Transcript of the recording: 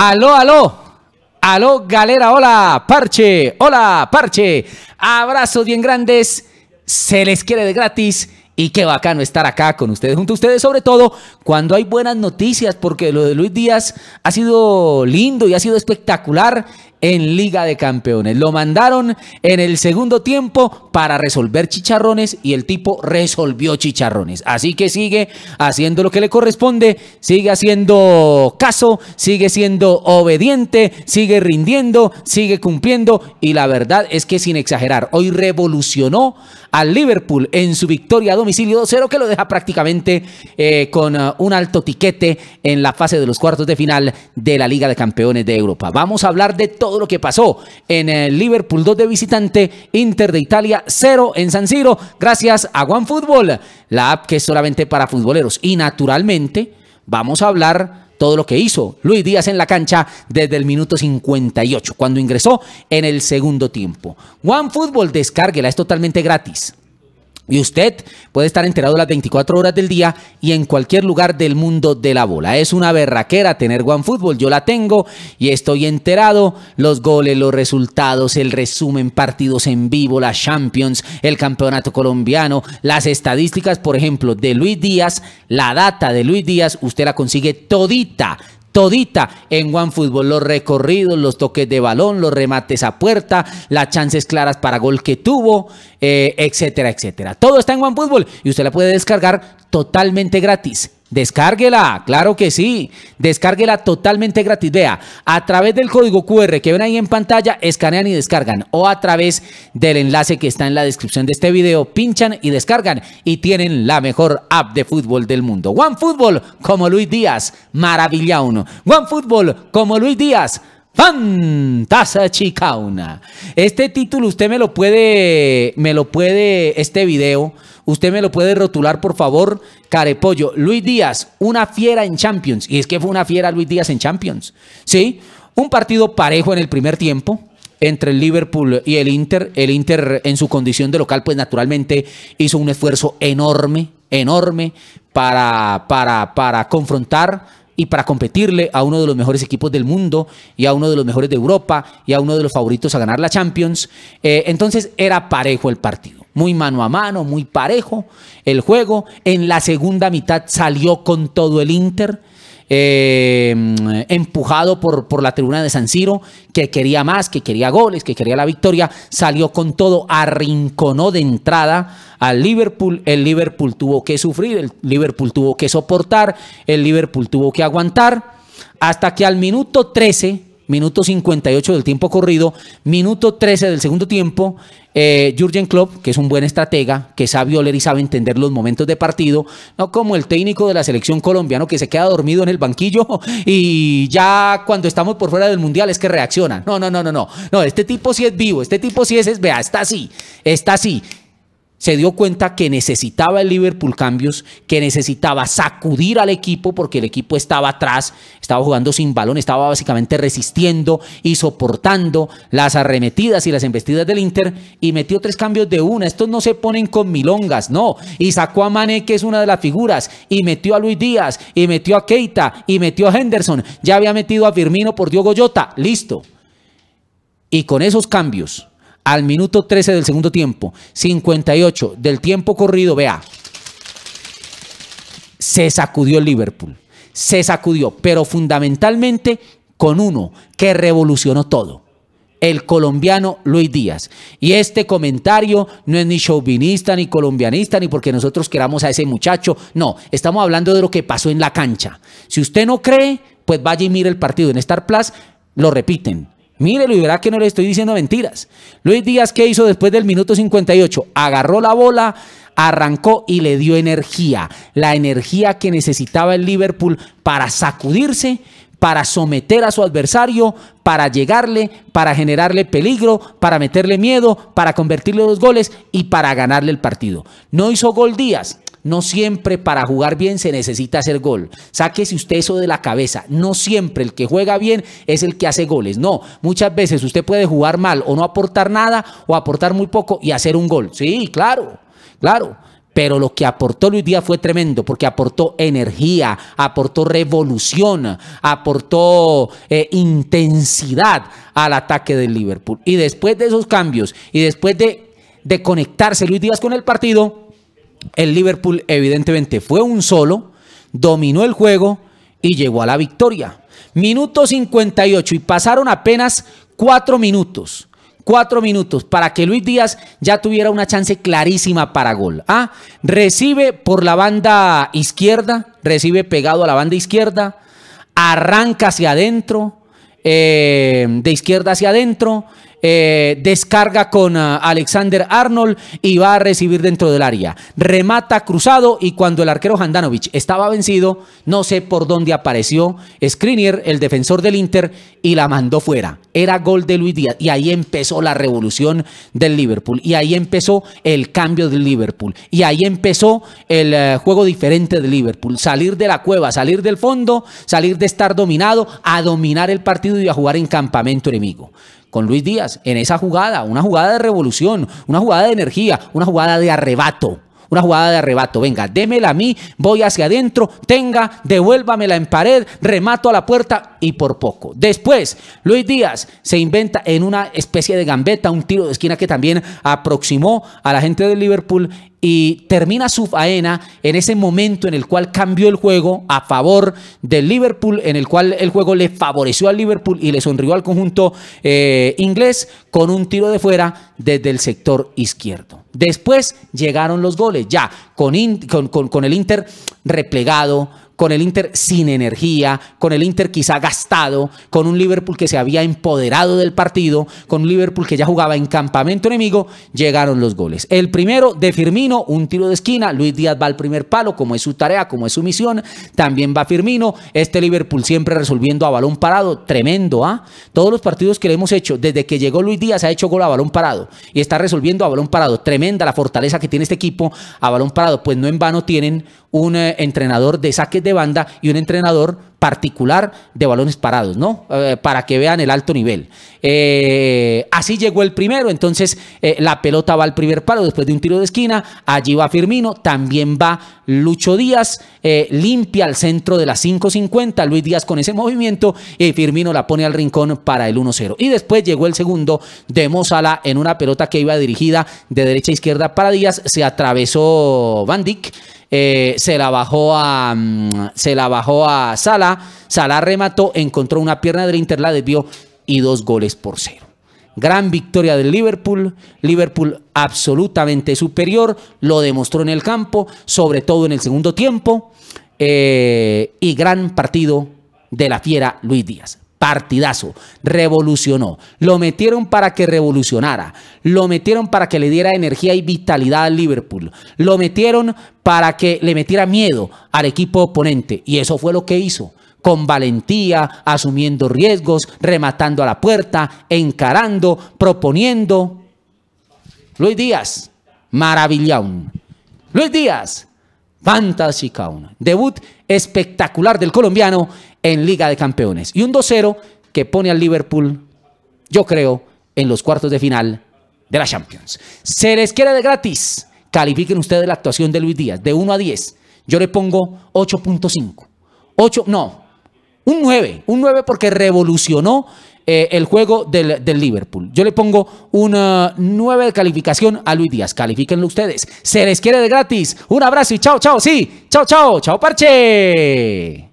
Aló, aló. Aló, galera, hola, parche, hola, parche. Abrazos bien grandes, se les quiere de gratis y qué bacano estar acá con ustedes, junto a ustedes, sobre todo cuando hay buenas noticias, porque lo de Luis Díaz ha sido lindo y ha sido espectacular en Liga de Campeones. Lo mandaron en el segundo tiempo para resolver chicharrones y el tipo resolvió chicharrones. Así que sigue haciendo lo que le corresponde, sigue haciendo caso, sigue siendo obediente, sigue rindiendo, sigue cumpliendo y la verdad es que sin exagerar, hoy revolucionó al Liverpool en su victoria a domicilio 2-0 que lo deja prácticamente eh, con uh, un alto tiquete en la fase de los cuartos de final de la Liga de Campeones de Europa. Vamos a hablar de todo todo lo que pasó en el Liverpool 2 de visitante, Inter de Italia 0 en San Siro, gracias a One Football, la app que es solamente para futboleros. Y naturalmente vamos a hablar todo lo que hizo Luis Díaz en la cancha desde el minuto 58, cuando ingresó en el segundo tiempo. One Football, descárguela, es totalmente gratis. Y usted puede estar enterado las 24 horas del día y en cualquier lugar del mundo de la bola. Es una berraquera tener OneFootball. Yo la tengo y estoy enterado. Los goles, los resultados, el resumen, partidos en vivo, la Champions, el campeonato colombiano, las estadísticas, por ejemplo, de Luis Díaz, la data de Luis Díaz, usted la consigue todita todita en OneFootball. Los recorridos, los toques de balón, los remates a puerta, las chances claras para gol que tuvo, eh, etcétera, etcétera. Todo está en OneFootball y usted la puede descargar totalmente gratis. Descárguela, claro que sí. Descárguela totalmente gratis. Vea, a través del código QR que ven ahí en pantalla, escanean y descargan. O a través del enlace que está en la descripción de este video, pinchan y descargan. Y tienen la mejor app de fútbol del mundo. OneFootball como Luis Díaz, maravilla uno. OneFootball como Luis Díaz. Fantasa una Este título usted me lo puede, me lo puede, este video Usted me lo puede rotular, por favor, Carepollo. Luis Díaz, una fiera en Champions. Y es que fue una fiera Luis Díaz en Champions. Sí, un partido parejo en el primer tiempo entre el Liverpool y el Inter. El Inter en su condición de local, pues naturalmente hizo un esfuerzo enorme, enorme para, para, para confrontar y para competirle a uno de los mejores equipos del mundo y a uno de los mejores de Europa y a uno de los favoritos a ganar la Champions. Eh, entonces era parejo el partido muy mano a mano, muy parejo el juego. En la segunda mitad salió con todo el Inter. Eh, empujado por, por, la tribuna de San Siro, que quería más, que quería goles, que quería la victoria, salió con todo, arrinconó de entrada al Liverpool, el Liverpool tuvo que sufrir, el Liverpool tuvo que soportar, el Liverpool tuvo que aguantar, hasta que al minuto 13 minuto 58 del tiempo corrido, minuto 13 del segundo tiempo. Eh, Jurgen Klopp, que es un buen estratega, que sabe oler y sabe entender los momentos de partido, no como el técnico de la selección colombiano que se queda dormido en el banquillo y ya cuando estamos por fuera del mundial es que reacciona. No, no, no, no, no. No, este tipo sí es vivo, este tipo sí es, es vea, está así, está así se dio cuenta que necesitaba el Liverpool cambios, que necesitaba sacudir al equipo porque el equipo estaba atrás, estaba jugando sin balón, estaba básicamente resistiendo y soportando las arremetidas y las embestidas del Inter y metió tres cambios de una. Estos no se ponen con milongas, no. Y sacó a Mane, que es una de las figuras, y metió a Luis Díaz, y metió a Keita, y metió a Henderson. Ya había metido a Firmino por Diogo Jota. Listo. Y con esos cambios al minuto 13 del segundo tiempo, 58 del tiempo corrido, vea, se sacudió el Liverpool, se sacudió, pero fundamentalmente con uno que revolucionó todo el colombiano Luis Díaz. Y este comentario no es ni chauvinista, ni colombianista, ni porque nosotros queramos a ese muchacho. No, estamos hablando de lo que pasó en la cancha. Si usted no cree, pues vaya y mire el partido. En Star Plus lo repiten. Mire y verá que no le estoy diciendo mentiras. Luis Díaz, ¿qué hizo después del minuto 58? Agarró la bola, arrancó y le dio energía. La energía que necesitaba el Liverpool para sacudirse, para someter a su adversario, para llegarle, para generarle peligro, para meterle miedo, para convertirle los goles y para ganarle el partido. No hizo gol Díaz, no siempre para jugar bien se necesita hacer gol. Sáquese usted eso de la cabeza. No siempre el que juega bien es el que hace goles. No, muchas veces usted puede jugar mal o no aportar nada o aportar muy poco y hacer un gol. Sí, claro, claro. Pero lo que aportó Luis Díaz fue tremendo, porque aportó energía, aportó revolución, aportó eh, intensidad al ataque del Liverpool. Y después de esos cambios y después de, de conectarse Luis Díaz con el partido, el Liverpool evidentemente fue un solo, dominó el juego y llegó a la victoria. Minuto 58 y pasaron apenas cuatro minutos. Cuatro minutos para que Luis Díaz ya tuviera una chance clarísima para gol. Ah, recibe por la banda izquierda, recibe pegado a la banda izquierda, arranca hacia adentro, eh, de izquierda hacia adentro, eh, descarga con ah, Alexander Arnold y va a recibir dentro del área. Remata cruzado y cuando el arquero Handanovic estaba vencido, no sé por dónde apareció Skriniar, el defensor del Inter, y la mandó fuera. Era gol de Luis Díaz y ahí empezó la revolución del Liverpool y ahí empezó el cambio del Liverpool y ahí empezó el eh, juego diferente del Liverpool, salir de la cueva, salir del fondo, salir de estar dominado a dominar el partido y a jugar en campamento enemigo con Luis Díaz en esa jugada, una jugada de revolución, una jugada de energía, una jugada de arrebato. Una jugada de arrebato. Venga, démela a mí, voy hacia adentro, tenga, devuélvamela en pared, remato a la puerta y por poco. Después, Luis Díaz se inventa en una especie de gambeta, un tiro de esquina que también aproximó a la gente de Liverpool y termina su faena en ese momento en el cual cambió el juego a favor del Liverpool, en el cual el juego le favoreció al Liverpool y le sonrió al conjunto eh, inglés con un tiro de fuera desde el sector izquierdo. Después llegaron los goles, ya con el Inter replegado, con el Inter sin energía, con el Inter quizá gastado, con un Liverpool que se había empoderado del partido, con un Liverpool que ya jugaba en campamento enemigo, llegaron los goles. El primero de Firmino, un tiro de esquina, Luis Díaz va al primer palo, como es su tarea, como es su misión, también va Firmino, este Liverpool siempre resolviendo a balón parado, tremendo, ¿ah? Todos los partidos que le hemos hecho, desde que llegó Luis Díaz ha hecho gol a balón parado y está resolviendo a balón parado, tremenda la fortaleza que tiene este equipo a balón parado, pues no en vano tienen un eh, entrenador de saques de banda y un entrenador particular de balones parados, ¿no? Eh, para que vean el alto nivel. Eh, así llegó el primero, entonces eh, la pelota va al primer palo después de un tiro de esquina, allí va Firmino, también va Lucho Díaz, limpia al centro de las 5.50, Luis Díaz con ese movimiento y Firmino la pone al rincón para el 1-0. Y después llegó el segundo de Mozala en una pelota que iba dirigida de derecha a izquierda para Díaz, se atravesó Van Dijk, se la bajó a, mm, se la bajó a Sala, Salah. remató, encontró una pierna del Inter, la desvió y dos goles por cero. Gran victoria del Liverpool. Liverpool absolutamente superior. Lo demostró en el campo, sobre todo en el segundo tiempo. Eh, y gran partido de la fiera Luis Díaz. Partidazo, revolucionó. Lo metieron para que revolucionara. Lo metieron para que le diera energía y vitalidad al Liverpool. Lo metieron para que le metiera miedo al equipo oponente. Y eso fue lo que hizo con valentía, asumiendo riesgos, rematando a la puerta, encarando, proponiendo. Luis Díaz, maravillón. Luis Díaz, fantástica Debut espectacular del colombiano en Liga de Campeones. Y un 2-0 que pone al Liverpool, yo creo, en los cuartos de final de la Champions. Se les quiere de gratis. Califiquen ustedes la actuación de Luis Díaz, de 1 a 10. Yo le pongo 8.5. 8, no, un 9, un 9 porque revolucionó eh, el juego del, Liverpool. Yo le pongo una 9 eh, de calificación a Luis Díaz. Califíquenlo ustedes. Se les quiere de gratis. Un abrazo y chao, chao. Sí, chao, chao. Chao, parche.